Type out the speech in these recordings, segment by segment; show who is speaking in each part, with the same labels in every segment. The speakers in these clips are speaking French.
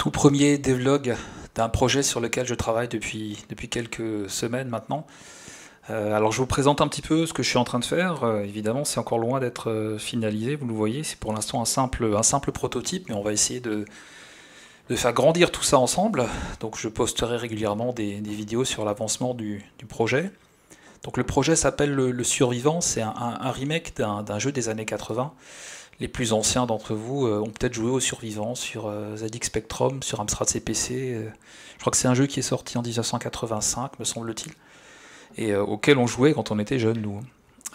Speaker 1: tout premier devlog d'un projet sur lequel je travaille depuis, depuis quelques semaines maintenant. Euh, alors je vous présente un petit peu ce que je suis en train de faire. Euh, évidemment, c'est encore loin d'être euh, finalisé, vous le voyez, c'est pour l'instant un simple, un simple prototype, mais on va essayer de, faire grandir tout ça ensemble. Donc je posterai régulièrement des, vidéos sur l'avancement du projet. Donc le projet s'appelle le, Survivant, c'est un, remake d'un jeu des années 80. Les plus anciens d'entre vous euh, ont peut-être joué au Survivant sur euh, ZX Spectrum, sur Amstrad CPC. Euh. je crois que c'est un jeu qui est sorti en 1985, me semble-t-il, et auquel on jouait quand on était jeunes, nous.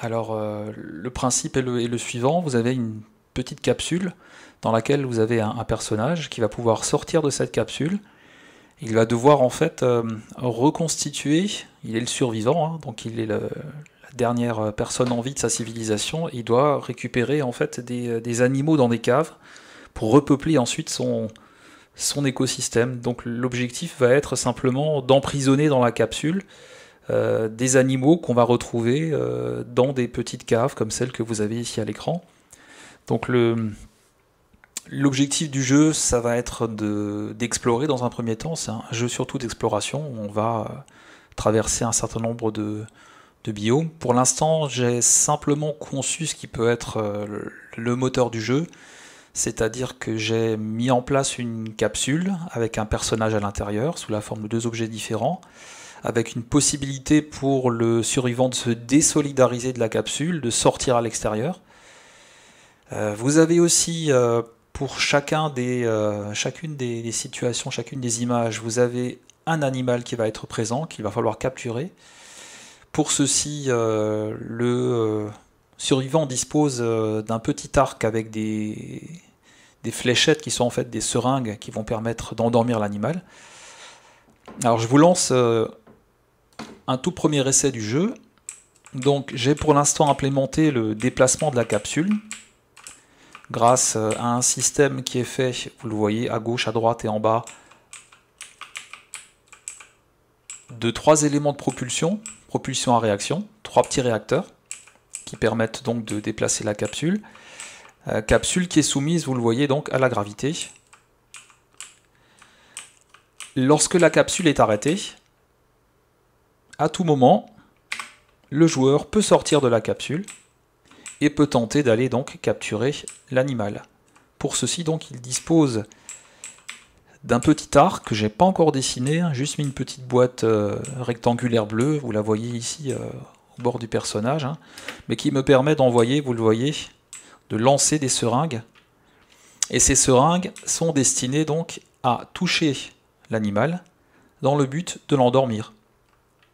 Speaker 1: Alors le principe est le, suivant, vous avez une petite capsule dans laquelle vous avez un personnage qui va pouvoir sortir de cette capsule, il va devoir en fait euh, reconstituer, il est le survivant, hein, donc il est la dernière personne en vie de sa civilisation, il doit récupérer en fait des, euh, animaux dans des caves pour repeupler ensuite son, écosystème. Donc l'objectif va être simplement d'emprisonner dans la capsule euh, des animaux qu'on va retrouver dans des petites caves comme celles que vous avez ici à l'écran. Donc le, L'objectif du jeu, ça va être d'explorer dans un premier temps. C'est un jeu surtout d'exploration. On va euh, traverser un certain nombre de, de biomes. Pour l'instant, j'ai simplement conçu ce qui peut être euh, le, moteur du jeu. C'est-à-dire que j'ai mis en place une capsule avec un personnage à l'intérieur sous la forme de deux objets différents avec une possibilité pour le survivant de se désolidariser de la capsule, de sortir à l'extérieur. Euh, vous avez aussi pour chacun des, euh, chacune des, situations, chacune des images, vous avez un animal qui va être présent, qu'il va falloir capturer. Pour ceci, euh, le euh, survivant dispose d'un petit arc avec des, des, fléchettes qui sont en fait des seringues qui vont permettre d'endormir l'animal. Alors je vous lance un tout premier essai du jeu. Donc j'ai pour l'instant implémenté le déplacement de la capsule grâce euh, à un système qui est fait, vous le voyez à gauche, à droite et en bas, de trois éléments de propulsion, propulsion à réaction, trois petits réacteurs qui permettent donc de déplacer la capsule. Euh, capsule qui est soumise, vous le voyez donc, à la gravité. Lorsque la capsule est arrêtée, à tout moment, le joueur peut sortir de la capsule et peut tenter d'aller donc capturer l'animal. Pour ceci, donc, il dispose d'un petit arc que j'ai pas encore dessiné, hein, juste mis une petite boîte euh, rectangulaire bleue, vous la voyez ici euh, au bord du personnage, hein, mais qui me permet d'envoyer, vous le voyez, de lancer des seringues. Et ces seringues sont destinées donc à toucher l'animal dans le but de l'endormir.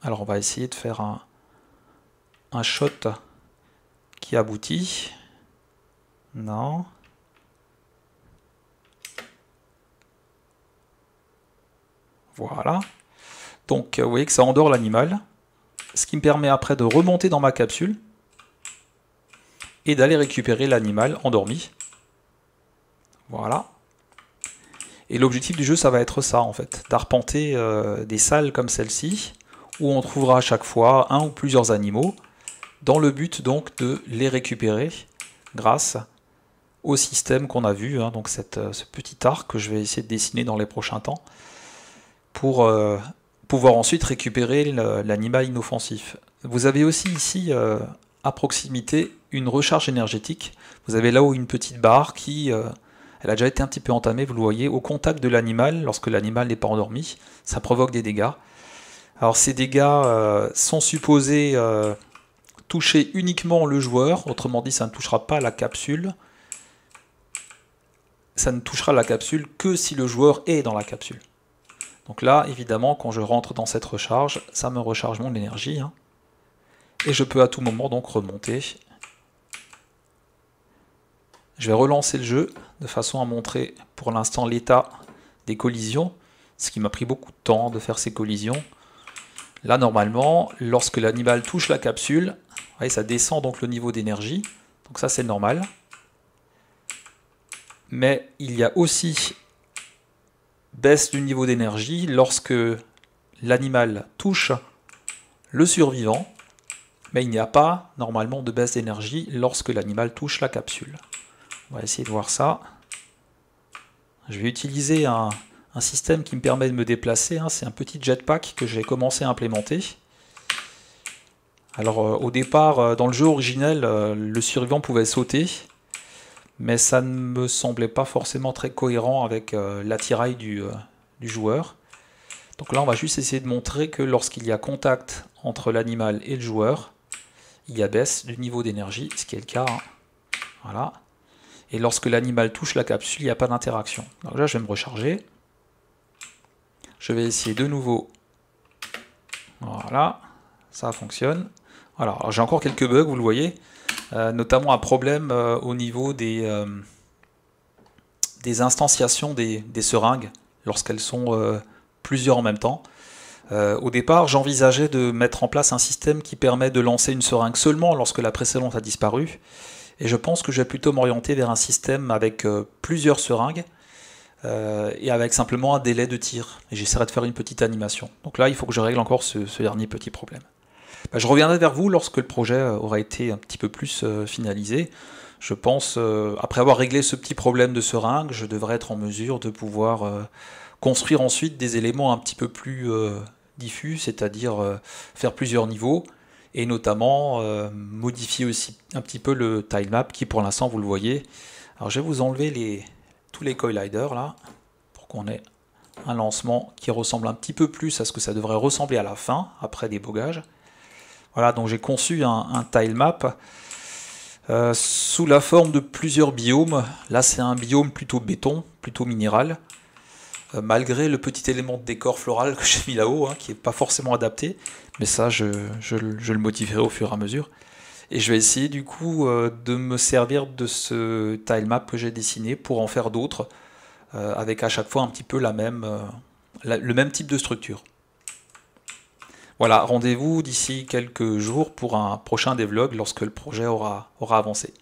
Speaker 1: Alors on va essayer de faire un, un shot qui aboutit. Non. Voilà. Donc euh, vous voyez que ça endort l'animal, ce qui me permet après de remonter dans ma capsule et d'aller récupérer l'animal endormi. Voilà. Et l'objectif du jeu, ça va être ça en fait, d'arpenter euh, des salles comme celle-ci, où on trouvera à chaque fois un ou plusieurs animaux, dans le but donc de les récupérer grâce au système qu'on a vu, hein, donc cette, euh, ce petit arc que je vais essayer de dessiner dans les prochains temps, pour euh, pouvoir ensuite récupérer l'animal inoffensif. Vous avez aussi ici euh, à proximité une recharge énergétique. Vous avez là où une petite barre qui, elle a déjà été un petit peu entamée, vous le voyez, au contact de l'animal, lorsque l'animal n'est pas endormi, ça provoque des dégâts. Alors ces dégâts sont supposés toucher uniquement le joueur, autrement dit ça ne touchera pas la capsule. Ça ne touchera la capsule que si le joueur est dans la capsule. Donc là, évidemment, quand je rentre dans cette recharge, ça me recharge mon énergie. Hein. et je peux à tout moment donc remonter. Je vais relancer le jeu de façon à montrer pour l'instant l'état des collisions, ce qui m'a pris beaucoup de temps de faire ces collisions. Là, normalement, lorsque l'animal touche la capsule, voyez, ça descend donc le niveau d'énergie. Donc ça, c'est normal. Mais il y a aussi baisse du niveau d'énergie lorsque l'animal touche le survivant, mais il n'y a pas normalement de baisse d'énergie lorsque l'animal touche la capsule. On va essayer de voir ça. Je vais utiliser un, système qui me permet de me déplacer. Hein. C'est un petit jetpack que j'ai commencé à implémenter. Alors euh, au départ, euh, dans le jeu originel, euh, le survivant pouvait sauter, mais ça ne me semblait pas forcément très cohérent avec l'attirail du, joueur. Donc là, on va juste essayer de montrer que lorsqu'il y a contact entre l'animal et le joueur, il y a baisse du niveau d'énergie, ce qui est le cas. Hein. Voilà. Et lorsque l'animal touche la capsule, il n'y a pas d'interaction. Donc là, je vais me recharger. Je vais essayer de nouveau. Voilà, ça fonctionne. Alors, j'ai encore quelques bugs, vous le voyez, euh, notamment un problème euh, au niveau des, instantiations euh, des instanciations des, seringues lorsqu'elles sont plusieurs en même temps. au départ, j'envisageais de mettre en place un système qui permet de lancer une seringue seulement lorsque la précédente a disparu. Et je pense que je vais plutôt m'orienter vers un système avec plusieurs seringues et avec simplement un délai de tir. Et j'essaierai de faire une petite animation. Donc là, il faut que je règle encore ce dernier petit problème. Bah, je reviendrai vers vous lorsque le projet euh, aura été un petit peu plus euh, finalisé. Je pense, euh, après avoir réglé ce petit problème de seringue, je devrais être en mesure de pouvoir construire ensuite des éléments un petit peu plus diffus, c'est-à-dire faire plusieurs niveaux et notamment modifier aussi un petit peu le tilemap qui pour l'instant vous le voyez. Alors je vais vous enlever tous les coiliders là pour qu'on ait un lancement qui ressemble un petit peu plus à ce que ça devrait ressembler à la fin après débogage. Voilà, donc j'ai conçu un, un tile map euh, sous la forme de plusieurs biomes. Là, c'est un biome plutôt béton, plutôt minéral. Euh, malgré le petit élément de décor floral que j'ai mis là-haut, hein, qui n'est pas forcément adapté, mais ça, je, le motiverai au fur et à mesure. Et je vais essayer du coup euh, de me servir de ce tile map que j'ai dessiné pour en faire d'autres, avec à chaque fois un petit peu la même, le même type de structure. Voilà, rendez-vous d'ici quelques jours pour un prochain devlog lorsque le projet aura, aura avancé.